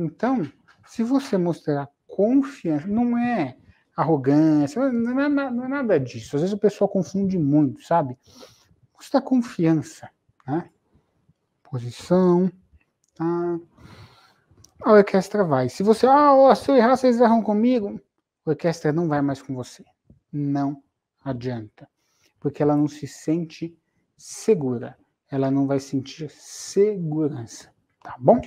Então, se você mostrar confiança, não é arrogância, não é, não é nada disso. Às vezes o pessoal confunde muito, sabe? Mostrar confiança, né? Posição, tá? A orquestra vai. Se você, ah, se eu errar, vocês erram comigo. A orquestra não vai mais com você. Não adianta. Porque ela não se sente segura. Ela não vai sentir segurança. Tá bom?